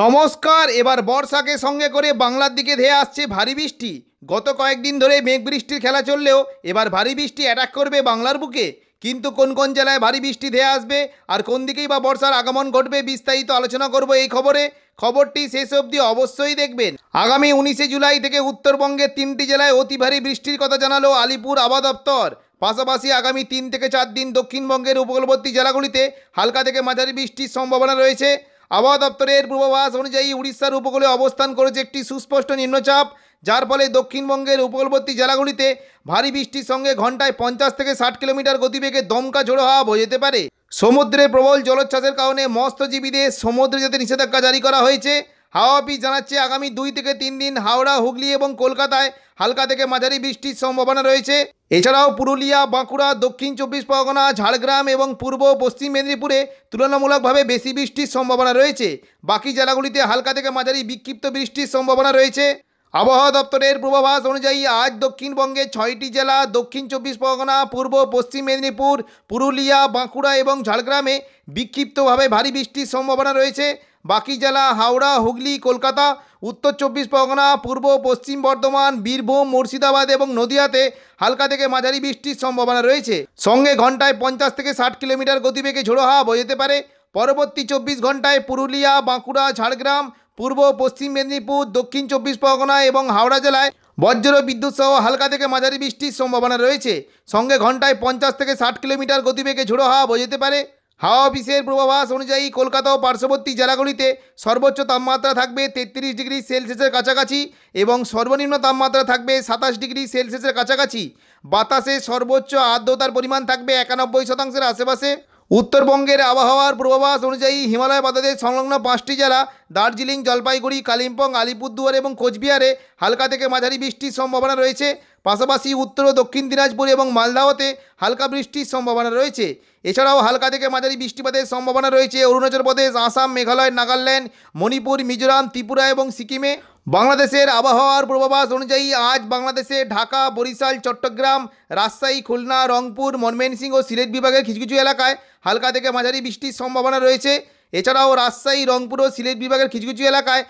নমস্কার এবার বর্ষাকে সঙ্গে করে বাংলার দিকে ধেয়ে আসছে ভারী বৃষ্টি গত কয়েকদিন ধরে মেঘ বৃষ্টির খেলা চললেও এবার ভারী বৃষ্টি অ্যাটাক করবে বাংলার বুকে কিন্তু কোন কোন জেলায় ভারী বৃষ্টি ধেয়ে আসবে আর কোন দিকেই বা বর্ষার আগমন ঘটবে বিস্তারিত আলোচনা করব এই খবরে খবরটি শেষ অবধি অবশ্যই দেখবেন আগামী উনিশে জুলাই থেকে উত্তরবঙ্গের তিনটি জেলায় অতি ভারী বৃষ্টির কথা জানালো আলিপুর আবহাওয়া দপ্তর পাশাপাশি আগামী তিন থেকে চার দিন দক্ষিণবঙ্গের উপকূলবর্তী জেলাগুলিতে হালকা থেকে মাঝারি বৃষ্টির সম্ভাবনা রয়েছে আবহাওয়া দপ্তরের পূর্বাভাস অনুযায়ী উড়িষ্যার উপকূলে অবস্থান করেছে একটি সুস্পষ্ট নিম্নচাপ যার ফলে দক্ষিণবঙ্গের উপকূলবর্তী জেলাগুলিতে ভারী বৃষ্টির সঙ্গে ঘন্টায় পঞ্চাশ থেকে ষাট কিলোমিটার গতিবেগে দমকা ঝোড়ো হাওয়া বয়ে যেতে পারে সমুদ্রে প্রবল জলোচ্ছ্বাসের কারণে মৎস্যজীবীদের সমুদ্রে যেতে নিষেধাজ্ঞা জারি করা হয়েছে হাওয়া অফিস জানাচ্ছে আগামী দুই থেকে তিন দিন হাওড়া হুগলি এবং কলকাতায় হালকা থেকে মাঝারি বৃষ্টির সম্ভাবনা রয়েছে এছাড়াও পুরুলিয়া বাঁকুড়া দক্ষিণ চব্বিশ পরগনা ঝাড়গ্রাম এবং পূর্ব পশ্চিম মেদিনীপুরে তুলনামূলকভাবে বেশি বৃষ্টির সম্ভাবনা রয়েছে বাকি জেলাগুলিতে হালকা থেকে মাঝারি বিক্ষিপ্ত বৃষ্টির সম্ভাবনা রয়েছে আবহাওয়া দপ্তরের পূর্বাভাস অনুযায়ী আজ দক্ষিণবঙ্গে ছয়টি জেলা দক্ষিণ চব্বিশ পরগনা পূর্ব পশ্চিম মেদিনীপুর পুরুলিয়া বাঁকুড়া এবং ঝাড়গ্রামে বিক্ষিপ্তভাবে ভারী বৃষ্টির সম্ভাবনা রয়েছে বাকি জেলা হাওড়া হুগলি কলকাতা উত্তর চব্বিশ পরগনা পূর্ব পশ্চিম বর্ধমান বীরভূম মুর্শিদাবাদ এবং নদিয়াতে হালকা থেকে মাঝারি বৃষ্টির সম্ভাবনা রয়েছে সঙ্গে ঘন্টায় পঞ্চাশ থেকে ষাট কিলোমিটার গতিবেগে ঝোড়ো হাওয়া বয়ে পারে পরবর্তী চব্বিশ ঘন্টায় পুরুলিয়া বাঁকুড়া ঝাড়গ্রাম পূর্ব পশ্চিম মেদিনীপুর দক্ষিণ চব্বিশ পরগনা এবং হাওড়া জেলায় বজ্র বিদ্যুৎ সহ হালকা থেকে মাঝারি বৃষ্টির সম্ভাবনা রয়েছে সঙ্গে ঘন্টায় পঞ্চাশ থেকে ষাট কিলোমিটার গতিবেগে ঝোড়ো হাওয়া বয়ে যেতে পারে হাওয়া অফিসের পূর্বাভাস অনুযায়ী কলকাতা ও পার্শ্ববর্তী জেলাগুলিতে সর্বোচ্চ তাপমাত্রা থাকবে তেত্রিশ ডিগ্রি সেলসিয়াসের কাছাকাছি এবং সর্বনিম্ন তাপমাত্রা থাকবে সাতাশ ডিগ্রি সেলসিয়াসের কাছাকাছি বাতাসে সর্বোচ্চ আর্দ্রতার পরিমাণ থাকবে একানব্বই শতাংশের আশেপাশে উত্তরবঙ্গের আবহাওয়ার পূর্বাভাস অনুযায়ী হিমালয় বাতাদের সংলগ্ন পাঁচটি জেলা দার্জিলিং জলপাইগুড়ি কালিম্পং আলিপুরদুয়ার এবং কোচবিহারে হালকা থেকে মাঝারি বৃষ্টির সম্ভাবনা রয়েছে পাশাপাশি উত্তর ও দক্ষিণ দিনাজপুর এবং মালদাওতে হালকা বৃষ্টির সম্ভাবনা রয়েছে এছাড়াও হালকা থেকে মাঝারি বৃষ্টিপাতের সম্ভাবনা রয়েছে অরুণাচল প্রদেশ আসাম মেঘালয় নাগাল্যান্ড মণিপুর মিজোরাম ত্রিপুরা এবং সিকিমে বাংলাদেশের আবহাওয়ার পূর্বাভাস অনুযায়ী আজ বাংলাদেশে ঢাকা বরিশাল চট্টগ্রাম রাজশাহী খুলনা রংপুর মনমেনসিং ও সিলেট বিভাগের কিছু কিছু এলাকায় হালকা থেকে মাঝারি বৃষ্টির সম্ভাবনা রয়েছে এছাড়াও রাজশাহী রংপুর ও সিলেট বিভাগের কিছু কিছু এলাকায়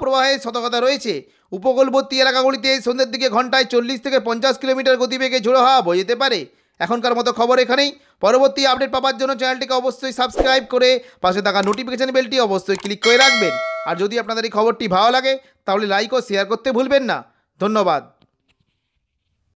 প্রবাহে সতর্কতা রয়েছে উপকূলবর্তী এলাকাগুলিতে সন্ধ্যের দিকে ঘন্টায় চল্লিশ থেকে পঞ্চাশ কিলোমিটার গতিবেগে ঝোড়ো হাওয়া বয়ে যেতে পারে এখনকার মতো খবর এখানেই পরবর্তী আপডেট পাওয়ার জন্য চ্যানেলটিকে অবশ্যই সাবস্ক্রাইব করে পাশে থাকা নোটিফিকেশান বেলটি অবশ্যই ক্লিক করে রাখবেন আর যদি আপনাদের এই খবরটি ভালো লাগে তাহলে লাইক ও শেয়ার করতে ভুলবেন না ধন্যবাদ